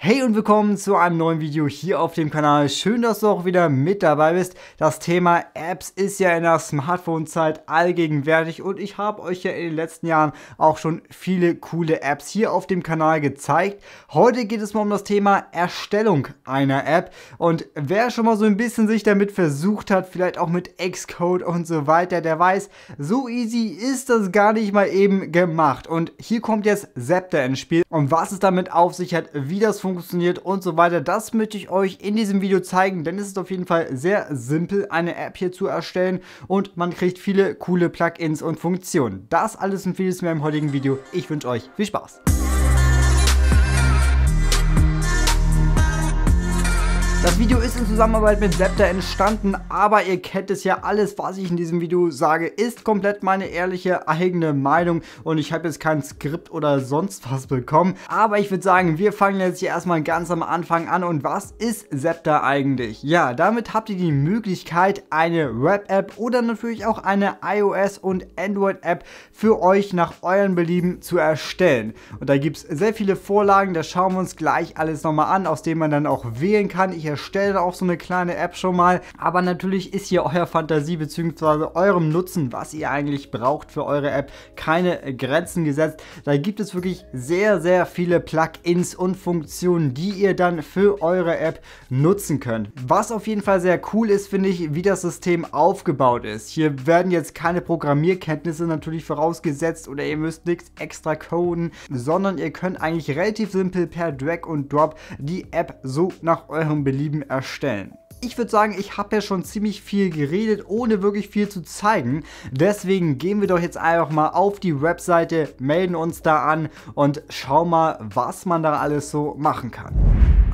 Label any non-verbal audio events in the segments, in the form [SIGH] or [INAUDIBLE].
Hey und willkommen zu einem neuen Video hier auf dem Kanal. Schön, dass du auch wieder mit dabei bist. Das Thema Apps ist ja in der Smartphone-Zeit allgegenwärtig und ich habe euch ja in den letzten Jahren auch schon viele coole Apps hier auf dem Kanal gezeigt. Heute geht es mal um das Thema Erstellung einer App und wer schon mal so ein bisschen sich damit versucht hat, vielleicht auch mit Xcode und so weiter, der weiß, so easy ist das gar nicht mal eben gemacht. Und hier kommt jetzt Zepter ins Spiel und was es damit auf sich hat, wie das funktioniert funktioniert und so weiter. Das möchte ich euch in diesem Video zeigen, denn es ist auf jeden Fall sehr simpel, eine App hier zu erstellen und man kriegt viele coole Plugins und Funktionen. Das alles und vieles mehr im heutigen Video. Ich wünsche euch viel Spaß. in Zusammenarbeit mit Zepter entstanden, aber ihr kennt es ja, alles was ich in diesem Video sage, ist komplett meine ehrliche eigene Meinung und ich habe jetzt kein Skript oder sonst was bekommen. Aber ich würde sagen, wir fangen jetzt hier erstmal ganz am Anfang an und was ist Zepter eigentlich? Ja, damit habt ihr die Möglichkeit, eine Web-App oder natürlich auch eine iOS- und Android-App für euch nach euren Belieben zu erstellen. Und da gibt es sehr viele Vorlagen, das schauen wir uns gleich alles nochmal an, aus denen man dann auch wählen kann. Ich erstelle auch auch so eine kleine App schon mal. Aber natürlich ist hier euer Fantasie bzw. eurem Nutzen, was ihr eigentlich braucht für eure App, keine Grenzen gesetzt. Da gibt es wirklich sehr, sehr viele Plugins und Funktionen, die ihr dann für eure App nutzen könnt. Was auf jeden Fall sehr cool ist, finde ich, wie das System aufgebaut ist. Hier werden jetzt keine Programmierkenntnisse natürlich vorausgesetzt oder ihr müsst nichts extra coden, sondern ihr könnt eigentlich relativ simpel per Drag und Drop die App so nach eurem Belieben erstellen stellen. Ich würde sagen, ich habe ja schon ziemlich viel geredet, ohne wirklich viel zu zeigen. Deswegen gehen wir doch jetzt einfach mal auf die Webseite, melden uns da an und schauen mal, was man da alles so machen kann.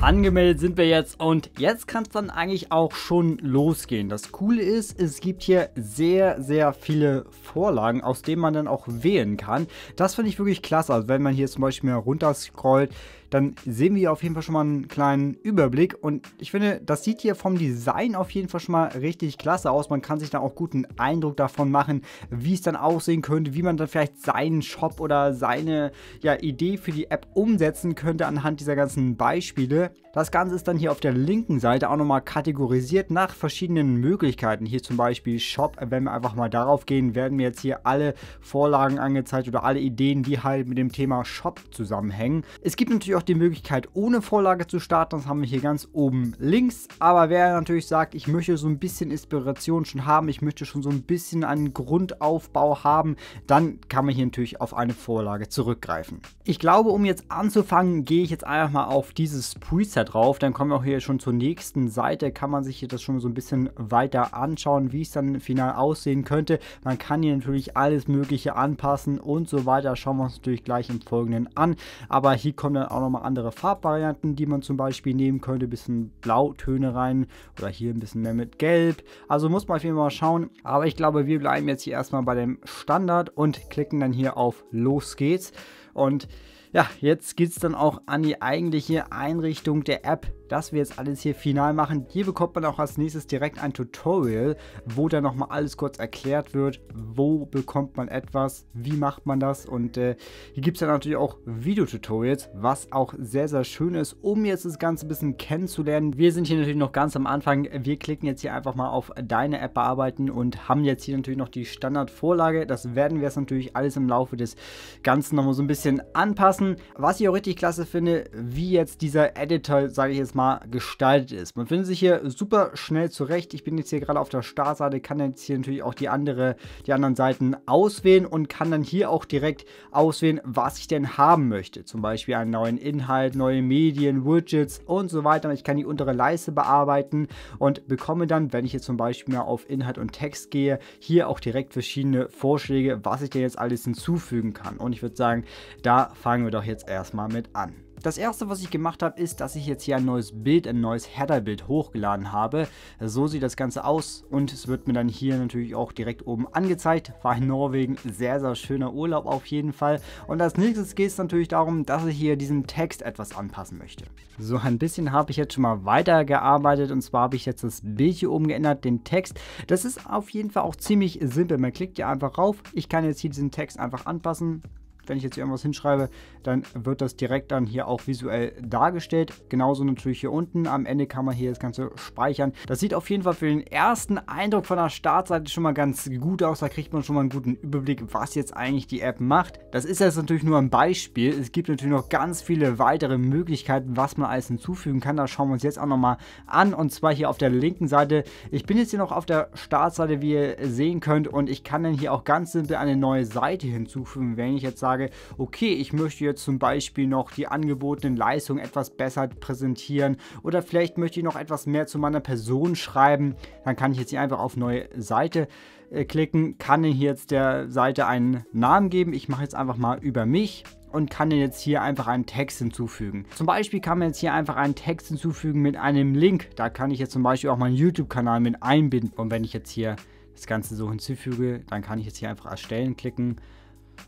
Angemeldet sind wir jetzt und jetzt kann es dann eigentlich auch schon losgehen. Das Coole ist, es gibt hier sehr, sehr viele Vorlagen, aus denen man dann auch wählen kann. Das finde ich wirklich klasse. Also wenn man hier zum Beispiel mal runterscrollt, dann sehen wir auf jeden Fall schon mal einen kleinen Überblick. Und ich finde, das sieht hier vom Design auf jeden Fall schon mal richtig klasse aus. Man kann sich dann auch guten Eindruck davon machen, wie es dann aussehen könnte, wie man dann vielleicht seinen Shop oder seine ja, Idee für die App umsetzen könnte anhand dieser ganzen Beispiele. Das Ganze ist dann hier auf der linken Seite auch nochmal kategorisiert nach verschiedenen Möglichkeiten. Hier zum Beispiel Shop. Wenn wir einfach mal darauf gehen, werden mir jetzt hier alle Vorlagen angezeigt oder alle Ideen, die halt mit dem Thema Shop zusammenhängen. Es gibt natürlich auch die Möglichkeit, ohne Vorlage zu starten. Das haben wir hier ganz oben links. Aber wer natürlich sagt, ich möchte so ein bisschen Inspiration schon haben, ich möchte schon so ein bisschen einen Grundaufbau haben, dann kann man hier natürlich auf eine Vorlage zurückgreifen. Ich glaube, um jetzt anzufangen, gehe ich jetzt einfach mal auf dieses Preset drauf. Dann kommen wir auch hier schon zur nächsten Seite, kann man sich hier das schon so ein bisschen weiter anschauen, wie es dann final aussehen könnte. Man kann hier natürlich alles mögliche anpassen und so weiter, schauen wir uns natürlich gleich im Folgenden an. Aber hier kommen dann auch nochmal andere Farbvarianten, die man zum Beispiel nehmen könnte, bisschen Blautöne rein oder hier ein bisschen mehr mit Gelb. Also muss man auf jeden Fall mal schauen, aber ich glaube, wir bleiben jetzt hier erstmal bei dem Standard und klicken dann hier auf Los geht's. Und ja, jetzt geht es dann auch an die eigentliche Einrichtung der App das wir jetzt alles hier final machen. Hier bekommt man auch als nächstes direkt ein Tutorial, wo dann nochmal alles kurz erklärt wird, wo bekommt man etwas, wie macht man das und äh, hier gibt es dann natürlich auch Videotutorials, was auch sehr, sehr schön ist, um jetzt das Ganze ein bisschen kennenzulernen. Wir sind hier natürlich noch ganz am Anfang, wir klicken jetzt hier einfach mal auf Deine App bearbeiten und haben jetzt hier natürlich noch die Standardvorlage, das werden wir jetzt natürlich alles im Laufe des Ganzen nochmal so ein bisschen anpassen. Was ich auch richtig klasse finde, wie jetzt dieser Editor, sage ich jetzt jetzt mal gestaltet ist. Man findet sich hier super schnell zurecht. Ich bin jetzt hier gerade auf der Startseite, kann jetzt hier natürlich auch die, andere, die anderen Seiten auswählen und kann dann hier auch direkt auswählen, was ich denn haben möchte. Zum Beispiel einen neuen Inhalt, neue Medien, Widgets und so weiter. Ich kann die untere Leiste bearbeiten und bekomme dann, wenn ich jetzt zum Beispiel mal auf Inhalt und Text gehe, hier auch direkt verschiedene Vorschläge, was ich denn jetzt alles hinzufügen kann. Und ich würde sagen, da fangen wir doch jetzt erstmal mit an. Das erste, was ich gemacht habe, ist, dass ich jetzt hier ein neues Bild, ein neues Header-Bild hochgeladen habe. So sieht das Ganze aus und es wird mir dann hier natürlich auch direkt oben angezeigt. War in Norwegen sehr, sehr schöner Urlaub auf jeden Fall. Und als nächstes geht es natürlich darum, dass ich hier diesen Text etwas anpassen möchte. So ein bisschen habe ich jetzt schon mal weitergearbeitet und zwar habe ich jetzt das Bild hier oben geändert, den Text. Das ist auf jeden Fall auch ziemlich simpel. Man klickt hier einfach rauf. Ich kann jetzt hier diesen Text einfach anpassen wenn ich jetzt hier irgendwas hinschreibe, dann wird das direkt dann hier auch visuell dargestellt. Genauso natürlich hier unten. Am Ende kann man hier das Ganze speichern. Das sieht auf jeden Fall für den ersten Eindruck von der Startseite schon mal ganz gut aus. Da kriegt man schon mal einen guten Überblick, was jetzt eigentlich die App macht. Das ist jetzt natürlich nur ein Beispiel. Es gibt natürlich noch ganz viele weitere Möglichkeiten, was man alles hinzufügen kann. Da schauen wir uns jetzt auch nochmal an. Und zwar hier auf der linken Seite. Ich bin jetzt hier noch auf der Startseite, wie ihr sehen könnt. Und ich kann dann hier auch ganz simpel eine neue Seite hinzufügen. Wenn ich jetzt sage, sage, okay, ich möchte jetzt zum Beispiel noch die angebotenen Leistungen etwas besser präsentieren oder vielleicht möchte ich noch etwas mehr zu meiner Person schreiben, dann kann ich jetzt hier einfach auf neue Seite äh, klicken, kann hier jetzt der Seite einen Namen geben. Ich mache jetzt einfach mal über mich und kann jetzt hier einfach einen Text hinzufügen. Zum Beispiel kann man jetzt hier einfach einen Text hinzufügen mit einem Link. Da kann ich jetzt zum Beispiel auch meinen YouTube-Kanal mit einbinden. Und wenn ich jetzt hier das Ganze so hinzufüge, dann kann ich jetzt hier einfach erstellen klicken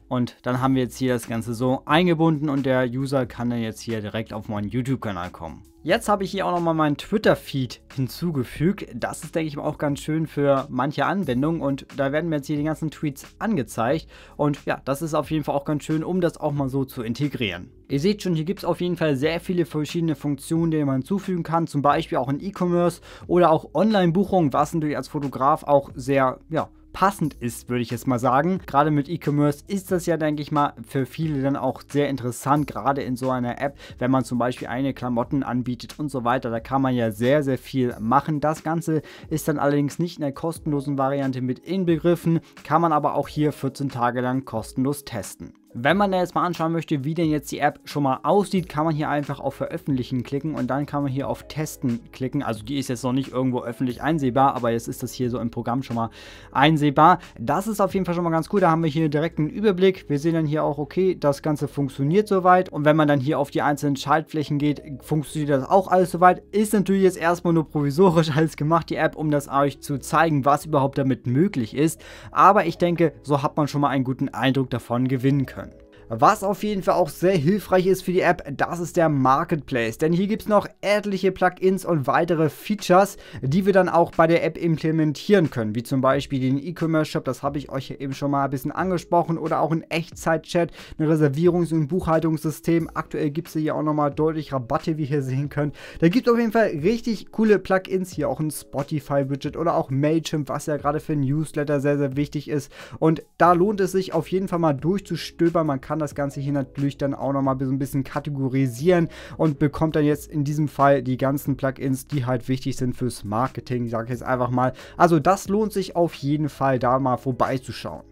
und dann haben wir jetzt hier das Ganze so eingebunden und der User kann dann jetzt hier direkt auf meinen YouTube-Kanal kommen. Jetzt habe ich hier auch nochmal meinen Twitter-Feed hinzugefügt. Das ist, denke ich mal, auch ganz schön für manche Anwendungen und da werden mir jetzt hier die ganzen Tweets angezeigt. Und ja, das ist auf jeden Fall auch ganz schön, um das auch mal so zu integrieren. Ihr seht schon, hier gibt es auf jeden Fall sehr viele verschiedene Funktionen, die man hinzufügen kann, zum Beispiel auch in E-Commerce oder auch Online-Buchungen, was natürlich als Fotograf auch sehr, ja, passend ist, würde ich jetzt mal sagen. Gerade mit E-Commerce ist das ja, denke ich mal, für viele dann auch sehr interessant, gerade in so einer App, wenn man zum Beispiel eine Klamotten anbietet und so weiter. Da kann man ja sehr, sehr viel machen. Das Ganze ist dann allerdings nicht in der kostenlosen Variante mit inbegriffen, kann man aber auch hier 14 Tage lang kostenlos testen. Wenn man jetzt mal anschauen möchte, wie denn jetzt die App schon mal aussieht, kann man hier einfach auf Veröffentlichen klicken und dann kann man hier auf Testen klicken. Also die ist jetzt noch nicht irgendwo öffentlich einsehbar, aber jetzt ist das hier so im Programm schon mal einsehbar. Das ist auf jeden Fall schon mal ganz cool. Da haben wir hier direkt einen Überblick. Wir sehen dann hier auch, okay, das Ganze funktioniert soweit. Und wenn man dann hier auf die einzelnen Schaltflächen geht, funktioniert das auch alles soweit. Ist natürlich jetzt erstmal nur provisorisch [LAUGHS] alles gemacht, die App, um das euch zu zeigen, was überhaupt damit möglich ist. Aber ich denke, so hat man schon mal einen guten Eindruck davon gewinnen können. Was auf jeden Fall auch sehr hilfreich ist für die App, das ist der Marketplace. Denn hier gibt es noch etliche Plugins und weitere Features, die wir dann auch bei der App implementieren können. Wie zum Beispiel den E-Commerce Shop, das habe ich euch eben schon mal ein bisschen angesprochen. Oder auch ein Echtzeit-Chat, ein Reservierungs- und Buchhaltungssystem. Aktuell gibt es hier auch nochmal deutlich Rabatte, wie ihr sehen könnt. Da gibt es auf jeden Fall richtig coole Plugins. Hier auch ein Spotify-Widget oder auch Mailchimp, was ja gerade für Newsletter sehr, sehr wichtig ist. Und da lohnt es sich auf jeden Fall mal durchzustöbern. Man kann kann das Ganze hier natürlich dann auch nochmal so ein bisschen kategorisieren und bekommt dann jetzt in diesem Fall die ganzen Plugins, die halt wichtig sind fürs Marketing, sage ich jetzt einfach mal. Also das lohnt sich auf jeden Fall da mal vorbeizuschauen.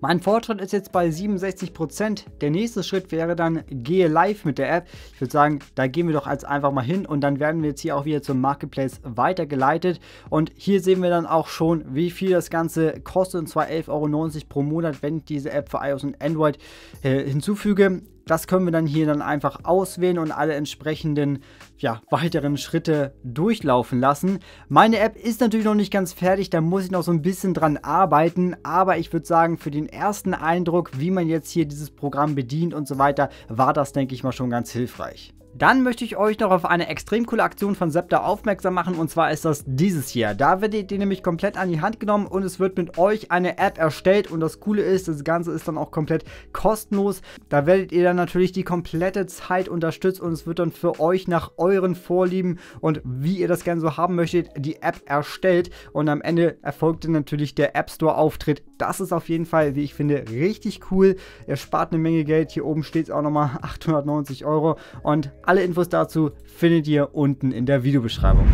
Mein Fortschritt ist jetzt bei 67%. Der nächste Schritt wäre dann, gehe live mit der App. Ich würde sagen, da gehen wir doch als einfach mal hin und dann werden wir jetzt hier auch wieder zum Marketplace weitergeleitet. Und hier sehen wir dann auch schon, wie viel das Ganze kostet, und zwar 11,90 Euro pro Monat, wenn ich diese App für iOS und Android äh, hinzufüge. Das können wir dann hier dann einfach auswählen und alle entsprechenden ja, weiteren Schritte durchlaufen lassen. Meine App ist natürlich noch nicht ganz fertig, da muss ich noch so ein bisschen dran arbeiten, aber ich würde sagen, für den ersten Eindruck, wie man jetzt hier dieses Programm bedient und so weiter, war das, denke ich mal, schon ganz hilfreich. Dann möchte ich euch noch auf eine extrem coole Aktion von Septa aufmerksam machen und zwar ist das dieses hier. Da werdet ihr nämlich komplett an die Hand genommen und es wird mit euch eine App erstellt und das coole ist, das Ganze ist dann auch komplett kostenlos. Da werdet ihr dann natürlich die komplette Zeit unterstützt und es wird dann für euch nach euren Vorlieben und wie ihr das gerne so haben möchtet, die App erstellt und am Ende erfolgt dann natürlich der App Store Auftritt. Das ist auf jeden Fall, wie ich finde, richtig cool. Ihr spart eine Menge Geld. Hier oben steht es auch nochmal 890 [LAUGHS] Euro und alle Infos dazu findet ihr unten in der Videobeschreibung.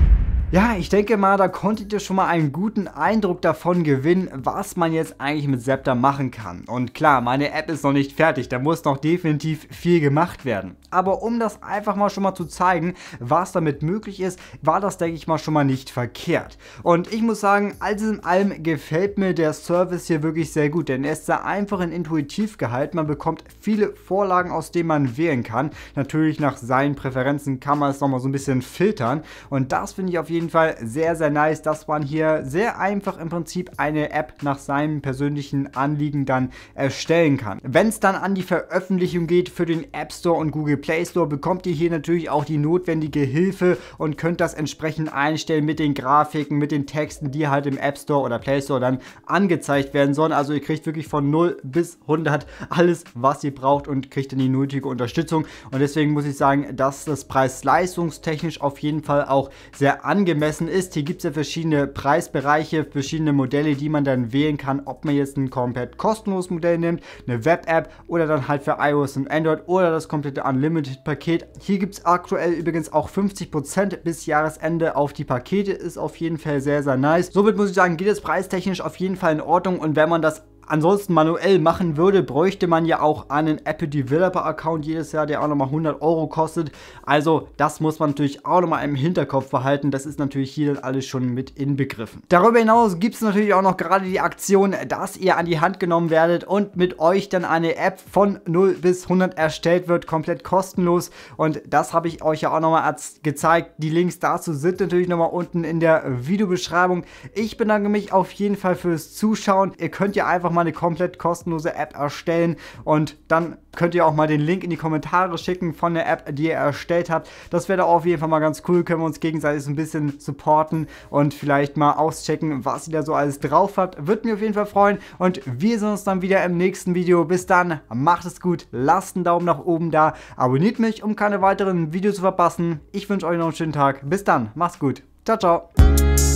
Ja, ich denke mal, da konntet ihr schon mal einen guten Eindruck davon gewinnen, was man jetzt eigentlich mit Zepter machen kann. Und klar, meine App ist noch nicht fertig, da muss noch definitiv viel gemacht werden. Aber um das einfach mal schon mal zu zeigen, was damit möglich ist, war das, denke ich mal, schon mal nicht verkehrt. Und ich muss sagen, alles in allem gefällt mir der Service hier wirklich sehr gut, denn er ist sehr einfach und intuitiv gehalten. Man bekommt viele Vorlagen, aus denen man wählen kann. Natürlich nach seinen Präferenzen kann man es nochmal so ein bisschen filtern und das finde ich auf jeden Fall jeden Fall sehr, sehr nice, dass man hier sehr einfach im Prinzip eine App nach seinem persönlichen Anliegen dann erstellen kann. Wenn es dann an die Veröffentlichung geht für den App Store und Google Play Store, bekommt ihr hier natürlich auch die notwendige Hilfe und könnt das entsprechend einstellen mit den Grafiken, mit den Texten, die halt im App Store oder Play Store dann angezeigt werden sollen. Also ihr kriegt wirklich von 0 bis 100 alles, was ihr braucht und kriegt dann die nötige Unterstützung. Und deswegen muss ich sagen, dass das Preis-Leistungstechnisch auf jeden Fall auch sehr angenehm angemessen ist. Hier gibt es ja verschiedene Preisbereiche, verschiedene Modelle, die man dann wählen kann, ob man jetzt ein komplett kostenloses Modell nimmt, eine Web-App oder dann halt für iOS und Android oder das komplette Unlimited-Paket. Hier gibt es aktuell übrigens auch 50% bis Jahresende auf die Pakete, ist auf jeden Fall sehr, sehr nice. Somit muss ich sagen, geht es preistechnisch auf jeden Fall in Ordnung und wenn man das ansonsten manuell machen würde, bräuchte man ja auch einen Apple Developer Account jedes Jahr, der auch nochmal 100 Euro kostet. Also das muss man natürlich auch nochmal im Hinterkopf behalten. Das ist natürlich hier dann alles schon mit inbegriffen. Darüber hinaus gibt es natürlich auch noch gerade die Aktion, dass ihr an die Hand genommen werdet und mit euch dann eine App von 0 bis 100 erstellt wird, komplett kostenlos. Und das habe ich euch ja auch nochmal gezeigt. Die Links dazu sind natürlich nochmal unten in der Videobeschreibung. Ich bedanke mich auf jeden Fall fürs Zuschauen. Ihr könnt ja einfach mal mal eine komplett kostenlose App erstellen und dann könnt ihr auch mal den Link in die Kommentare schicken von der App, die ihr erstellt habt. Das wäre da auf jeden Fall mal ganz cool, können wir uns gegenseitig so ein bisschen supporten und vielleicht mal auschecken, was ihr da so alles drauf habt. Würde mich auf jeden Fall freuen und wir sehen uns dann wieder im nächsten Video. Bis dann, macht es gut, lasst einen Daumen nach oben da, abonniert mich, um keine weiteren Videos zu verpassen. Ich wünsche euch noch einen schönen Tag. Bis dann, macht's gut. Ciao, ciao.